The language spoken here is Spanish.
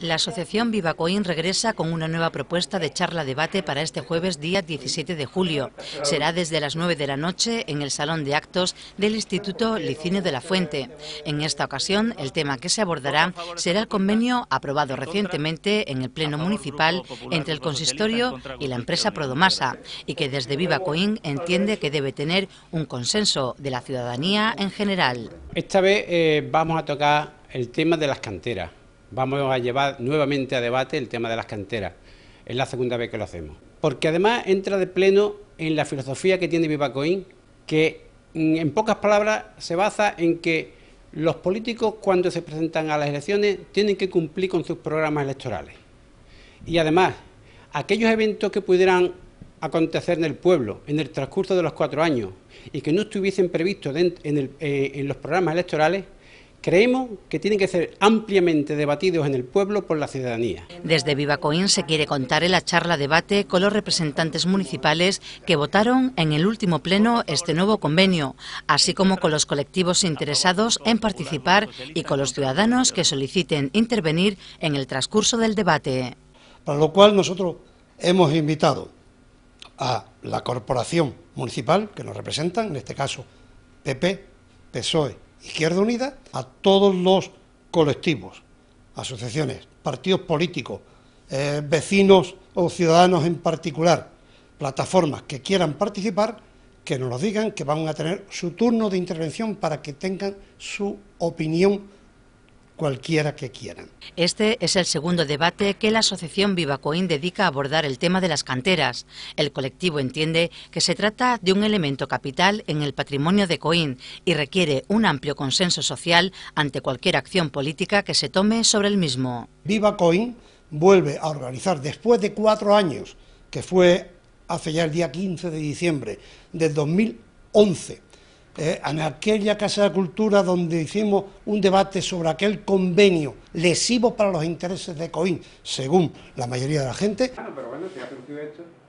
La Asociación Viva regresa con una nueva propuesta de charla-debate para este jueves día 17 de julio. Será desde las 9 de la noche en el Salón de Actos del Instituto Licinio de la Fuente. En esta ocasión, el tema que se abordará será el convenio aprobado recientemente en el Pleno Municipal entre el Consistorio y la empresa Prodomasa y que desde Viva entiende que debe tener un consenso de la ciudadanía en general. Esta vez eh, vamos a tocar el tema de las canteras vamos a llevar nuevamente a debate el tema de las canteras. Es la segunda vez que lo hacemos. Porque además entra de pleno en la filosofía que tiene Vivacoin, que mm, en pocas palabras se basa en que los políticos cuando se presentan a las elecciones tienen que cumplir con sus programas electorales. Y además, aquellos eventos que pudieran acontecer en el pueblo en el transcurso de los cuatro años y que no estuviesen previstos en, eh, en los programas electorales, Creemos que tienen que ser ampliamente debatidos en el pueblo por la ciudadanía. Desde Viva Coín se quiere contar en la charla debate con los representantes municipales que votaron en el último pleno este nuevo convenio, así como con los colectivos interesados en participar y con los ciudadanos que soliciten intervenir en el transcurso del debate. Para lo cual nosotros hemos invitado a la corporación municipal que nos representan, en este caso PP, PSOE Izquierda Unida a todos los colectivos, asociaciones, partidos políticos, eh, vecinos o ciudadanos en particular, plataformas que quieran participar, que nos lo digan, que van a tener su turno de intervención para que tengan su opinión cualquiera que quieran. Este es el segundo debate que la Asociación Viva dedica a abordar el tema de las canteras. El colectivo entiende que se trata de un elemento capital en el patrimonio de Coín y requiere un amplio consenso social ante cualquier acción política que se tome sobre el mismo. Viva vuelve a organizar después de cuatro años, que fue hace ya el día 15 de diciembre del 2011, eh, en aquella Casa de Cultura donde hicimos un debate sobre aquel convenio lesivo para los intereses de Coín, según la mayoría de la gente. Ah,